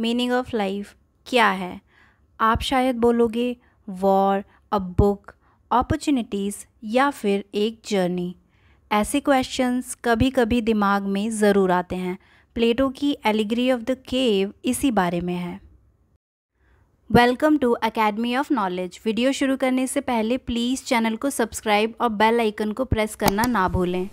meaning of life क्या है आप शायद बोलोगे वॉर अ बुक अपॉर्चुनिटीज़ या फिर एक जर्नी ऐसे क्वेश्चंस कभी कभी दिमाग में ज़रूर आते हैं प्लेटो की एलिग्री ऑफ द केव इसी बारे में है welcome to Academy of Knowledge video शुरू करने से पहले प्लीज़ चैनल को सब्सक्राइब और बेल आइकन को प्रेस करना ना भूलें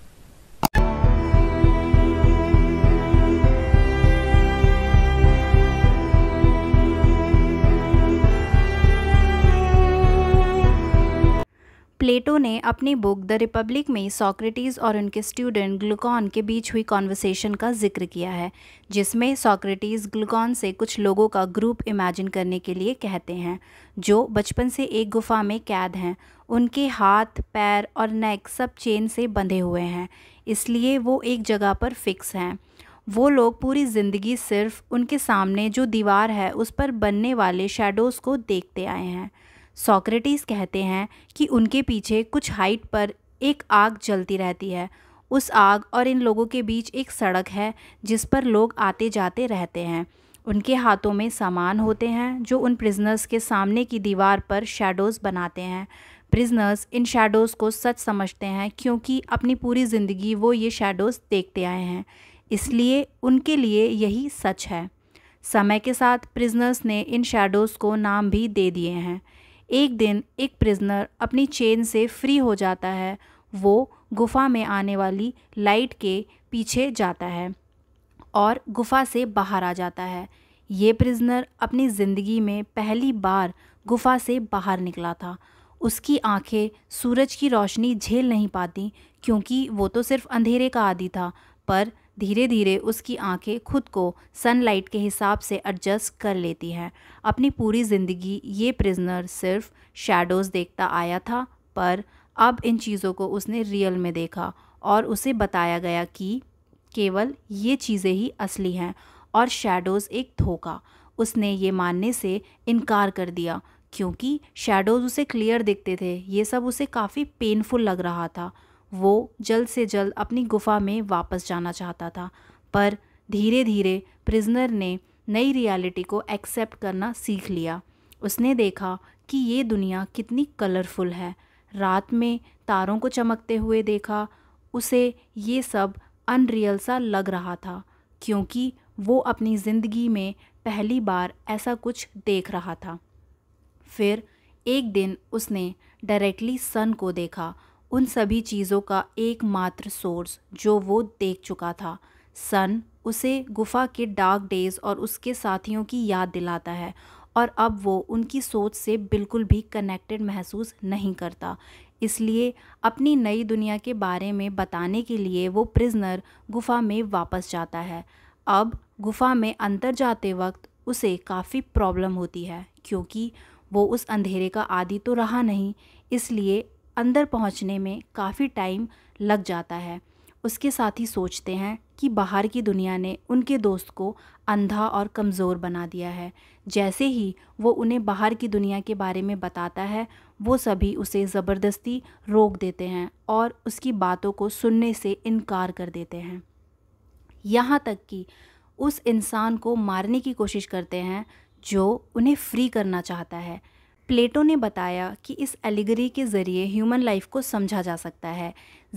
प्लेटो ने अपनी बुक द रिपब्लिक में सॉक्रेटिस और उनके स्टूडेंट ग्लूकॉन के बीच हुई कॉन्वर्सेशन का जिक्र किया है जिसमें सॉक्रेटिस ग्लूकॉन से कुछ लोगों का ग्रुप इमेजिन करने के लिए कहते हैं जो बचपन से एक गुफा में कैद हैं उनके हाथ पैर और नेक सब चेन से बंधे हुए हैं इसलिए वो एक जगह पर फिक्स हैं वो लोग पूरी ज़िंदगी सिर्फ उनके सामने जो दीवार है उस पर बनने वाले शेडोज़ को देखते आए हैं सॉक्रेटिस कहते हैं कि उनके पीछे कुछ हाइट पर एक आग जलती रहती है उस आग और इन लोगों के बीच एक सड़क है जिस पर लोग आते जाते रहते हैं उनके हाथों में सामान होते हैं जो उन प्रिजनर्स के सामने की दीवार पर शेडोज़ बनाते हैं प्रिजनर्स इन शेडोज़ को सच समझते हैं क्योंकि अपनी पूरी ज़िंदगी वो ये शेडोज़ देखते आए हैं इसलिए उनके लिए यही सच है समय के साथ प्रिजनर्स ने इन शेडोज़ को नाम भी दे दिए हैं एक दिन एक प्रिजनर अपनी चेन से फ्री हो जाता है वो गुफा में आने वाली लाइट के पीछे जाता है और गुफा से बाहर आ जाता है ये प्रिजनर अपनी ज़िंदगी में पहली बार गुफा से बाहर निकला था उसकी आंखें सूरज की रोशनी झेल नहीं पाती क्योंकि वो तो सिर्फ अंधेरे का आदि था पर धीरे धीरे उसकी आंखें खुद को सनलाइट के हिसाब से एडजस्ट कर लेती हैं अपनी पूरी ज़िंदगी ये प्रिजनर सिर्फ शेडोज़ देखता आया था पर अब इन चीज़ों को उसने रियल में देखा और उसे बताया गया कि केवल ये चीज़ें ही असली हैं और शेडोज़ एक धोखा उसने ये मानने से इनकार कर दिया क्योंकि शेडोज़ उसे क्लियर दिखते थे ये सब उसे काफ़ी पेनफुल लग रहा था वो जल्द से जल्द अपनी गुफा में वापस जाना चाहता था पर धीरे धीरे प्रिजनर ने नई रियलिटी को एक्सेप्ट करना सीख लिया उसने देखा कि ये दुनिया कितनी कलरफुल है रात में तारों को चमकते हुए देखा उसे ये सब अनरियल सा लग रहा था क्योंकि वो अपनी ज़िंदगी में पहली बार ऐसा कुछ देख रहा था फिर एक दिन उसने डायरेक्टली सन को देखा उन सभी चीज़ों का एकमात्र सोर्स जो वो देख चुका था सन उसे गुफा के डार्क डेज और उसके साथियों की याद दिलाता है और अब वो उनकी सोच से बिल्कुल भी कनेक्टेड महसूस नहीं करता इसलिए अपनी नई दुनिया के बारे में बताने के लिए वो प्रिजनर गुफा में वापस जाता है अब गुफा में अंतर जाते वक्त उसे काफ़ी प्रॉब्लम होती है क्योंकि वो उस अंधेरे का आदि तो रहा नहीं इसलिए अंदर पहुंचने में काफ़ी टाइम लग जाता है उसके साथ ही सोचते हैं कि बाहर की दुनिया ने उनके दोस्त को अंधा और कमज़ोर बना दिया है जैसे ही वो उन्हें बाहर की दुनिया के बारे में बताता है वो सभी उसे ज़बरदस्ती रोक देते हैं और उसकी बातों को सुनने से इनकार कर देते हैं यहाँ तक कि उस इंसान को मारने की कोशिश करते हैं जो उन्हें फ्री करना चाहता है प्लेटो ने बताया कि इस एलिगरी के ज़रिए ह्यूमन लाइफ को समझा जा सकता है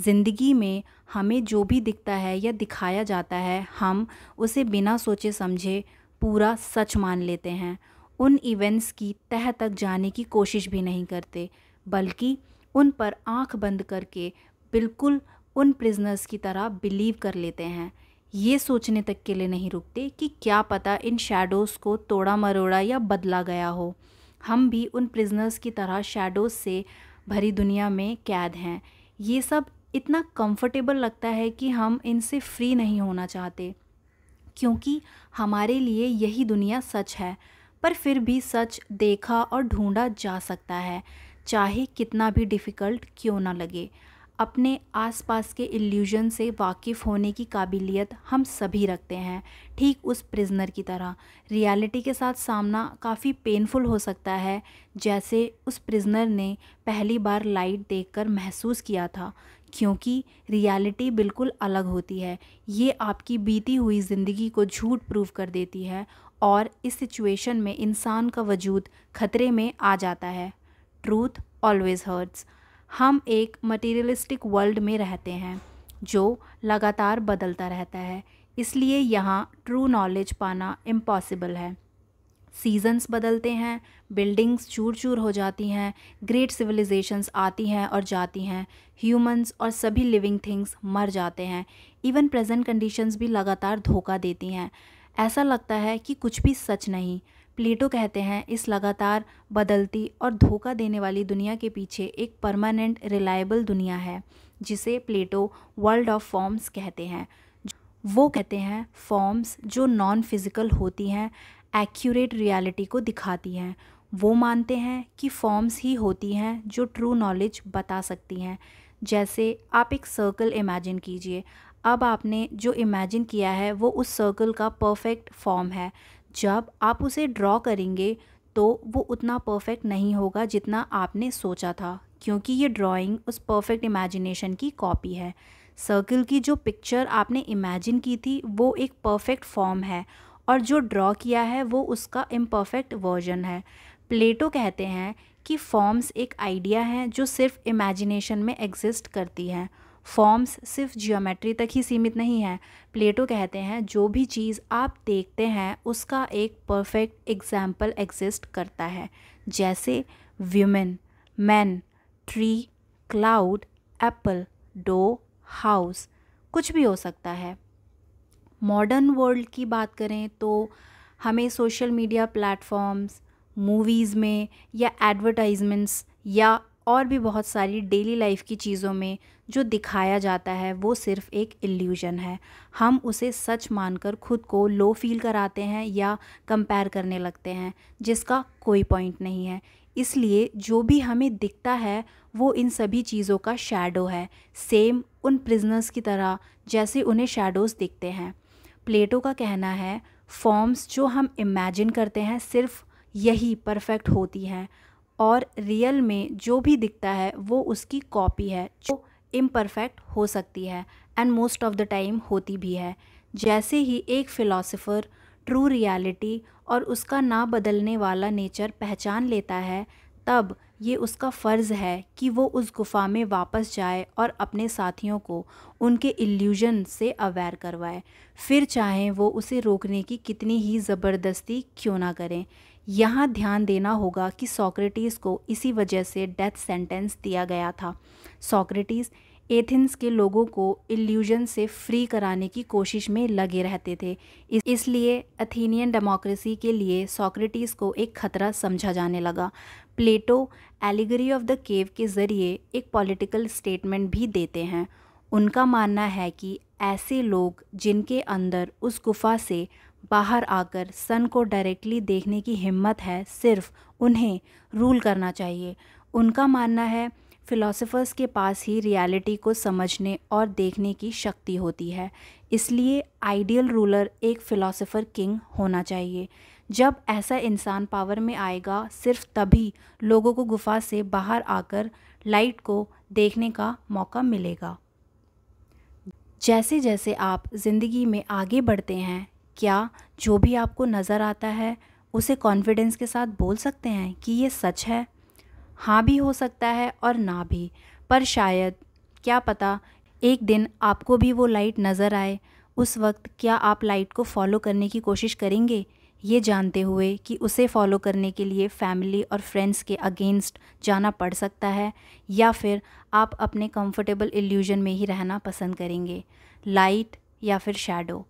ज़िंदगी में हमें जो भी दिखता है या दिखाया जाता है हम उसे बिना सोचे समझे पूरा सच मान लेते हैं उन इवेंट्स की तह तक जाने की कोशिश भी नहीं करते बल्कि उन पर आंख बंद करके बिल्कुल उन प्रिजनर्स की तरह बिलीव कर लेते हैं ये सोचने तक के लिए नहीं रुकते कि क्या पता इन शेडोज़ को तोड़ा मरोड़ा या बदला गया हो हम भी उन प्रिजनर्स की तरह शेडोज से भरी दुनिया में कैद हैं ये सब इतना कंफर्टेबल लगता है कि हम इनसे फ्री नहीं होना चाहते क्योंकि हमारे लिए यही दुनिया सच है पर फिर भी सच देखा और ढूंढा जा सकता है चाहे कितना भी डिफ़िकल्ट क्यों ना लगे अपने आसपास के इल्यूजन से वाकिफ़ होने की काबिलियत हम सभी रखते हैं ठीक उस प्रिजनर की तरह रियलिटी के साथ सामना काफ़ी पेनफुल हो सकता है जैसे उस प्रिजनर ने पहली बार लाइट देखकर महसूस किया था क्योंकि रियलिटी बिल्कुल अलग होती है ये आपकी बीती हुई ज़िंदगी को झूठ प्रूव कर देती है और इस सिचुएशन में इंसान का वजूद ख़तरे में आ जाता है ट्रूथ ऑलवेज़ हर्ट्स हम एक मटेरियलिस्टिक वर्ल्ड में रहते हैं जो लगातार बदलता रहता है इसलिए यहाँ ट्रू नॉलेज पाना इम्पॉसिबल है सीजन्स बदलते हैं बिल्डिंग्स चूर चूर हो जाती हैं ग्रेट सिविलाइजेशंस आती हैं और जाती हैं ह्यूमंस और सभी लिविंग थिंग्स मर जाते हैं इवन प्रेजेंट कंडीशंस भी लगातार धोखा देती हैं ऐसा लगता है कि कुछ भी सच नहीं प्लेटो कहते हैं इस लगातार बदलती और धोखा देने वाली दुनिया के पीछे एक परमानेंट रिलायबल दुनिया है जिसे प्लेटो वर्ल्ड ऑफ फॉर्म्स कहते हैं वो कहते हैं फॉर्म्स जो नॉन फिज़िकल होती हैं एक्यूरेट रियलिटी को दिखाती हैं वो मानते हैं कि फॉर्म्स ही होती हैं जो ट्रू नॉलेज बता सकती हैं जैसे आप एक सर्कल इमेजिन कीजिए अब आपने जो इमेजिन किया है वो उस सर्कल का परफेक्ट फॉर्म है जब आप उसे ड्रॉ करेंगे तो वो उतना परफेक्ट नहीं होगा जितना आपने सोचा था क्योंकि ये ड्राइंग उस परफेक्ट इमेजिनेशन की कॉपी है सर्कल की जो पिक्चर आपने इमेजिन की थी वो एक परफेक्ट फॉर्म है और जो ड्रॉ किया है वो उसका इम्परफेक्ट वर्जन है प्लेटो कहते हैं कि फॉर्म्स एक आइडिया हैं जो सिर्फ इमेजिनेशन में एग्जिस्ट करती हैं फॉर्म्स सिर्फ जियोमेट्री तक ही सीमित नहीं है प्लेटो कहते हैं जो भी चीज़ आप देखते हैं उसका एक परफेक्ट एग्जाम्पल एग्जिस्ट करता है जैसे woman man tree cloud apple door house कुछ भी हो सकता है मॉडर्न वर्ल्ड की बात करें तो हमें सोशल मीडिया प्लेटफॉर्म्स मूवीज़ में या एडवर्टाइजमेंट्स या और भी बहुत सारी डेली लाइफ की चीज़ों में जो दिखाया जाता है वो सिर्फ़ एक इल्यूजन है हम उसे सच मानकर खुद को लो फील कराते हैं या कंपेयर करने लगते हैं जिसका कोई पॉइंट नहीं है इसलिए जो भी हमें दिखता है वो इन सभी चीज़ों का शेडो है सेम उन प्रिजनर्स की तरह जैसे उन्हें शेडोज दिखते हैं प्लेटो का कहना है फॉर्म्स जो हम इमेजिन करते हैं सिर्फ यही परफेक्ट होती हैं और रियल में जो भी दिखता है वो उसकी कॉपी है जो इम्परफेक्ट हो सकती है and most of the time होती भी है जैसे ही एक फ़िलासफ़र ट्रू रियलिटी और उसका ना बदलने वाला नेचर पहचान लेता है तब ये उसका फ़र्ज़ है कि वो उस गुफ़ा में वापस जाए और अपने साथियों को उनके इल्यूजन से अवेयर करवाए फिर चाहे वो उसे रोकने की कितनी ही ज़बरदस्ती क्यों ना करें यहाँ ध्यान देना होगा कि सॉक्रेटिस को इसी वजह से डेथ सेंटेंस दिया गया था सॉक्रेटिस एथेंस के लोगों को इल्यूजन से फ्री कराने की कोशिश में लगे रहते थे इसलिए अथीनियन डेमोक्रेसी के लिए सॉक्रेटिस को एक खतरा समझा जाने लगा Plato allegory of the cave के ज़रिए एक पॉलिटिकल स्टेटमेंट भी देते हैं उनका मानना है कि ऐसे लोग जिनके अंदर उस गुफा से बाहर आकर सन को डायरेक्टली देखने की हिम्मत है सिर्फ उन्हें रूल करना चाहिए उनका मानना है फ़िलासफ़र्स के पास ही रियलिटी को समझने और देखने की शक्ति होती है इसलिए आइडियल रूलर एक फ़िलासफ़र किंग होना चाहिए जब ऐसा इंसान पावर में आएगा सिर्फ तभी लोगों को गुफा से बाहर आकर लाइट को देखने का मौका मिलेगा जैसे जैसे आप ज़िंदगी में आगे बढ़ते हैं क्या जो भी आपको नज़र आता है उसे कॉन्फिडेंस के साथ बोल सकते हैं कि ये सच है हाँ भी हो सकता है और ना भी पर शायद क्या पता एक दिन आपको भी वो लाइट नज़र आए उस वक्त क्या आप लाइट को फॉलो करने की कोशिश करेंगे ये जानते हुए कि उसे फॉलो करने के लिए फैमिली और फ्रेंड्स के अगेंस्ट जाना पड़ सकता है या फिर आप अपने कंफर्टेबल इल्यूजन में ही रहना पसंद करेंगे लाइट या फिर शेडो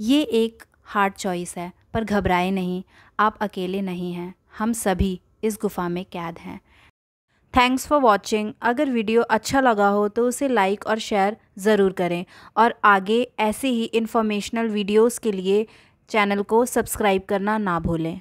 ये एक हार्ड चॉइस है पर घबराए नहीं आप अकेले नहीं हैं हम सभी इस गुफा में कैद हैं थैंक्स फॉर वॉचिंग अगर वीडियो अच्छा लगा हो तो उसे लाइक और शेयर ज़रूर करें और आगे ऐसे ही इन्फॉर्मेशनल वीडियोज़ के लिए चैनल को सब्सक्राइब करना ना भूलें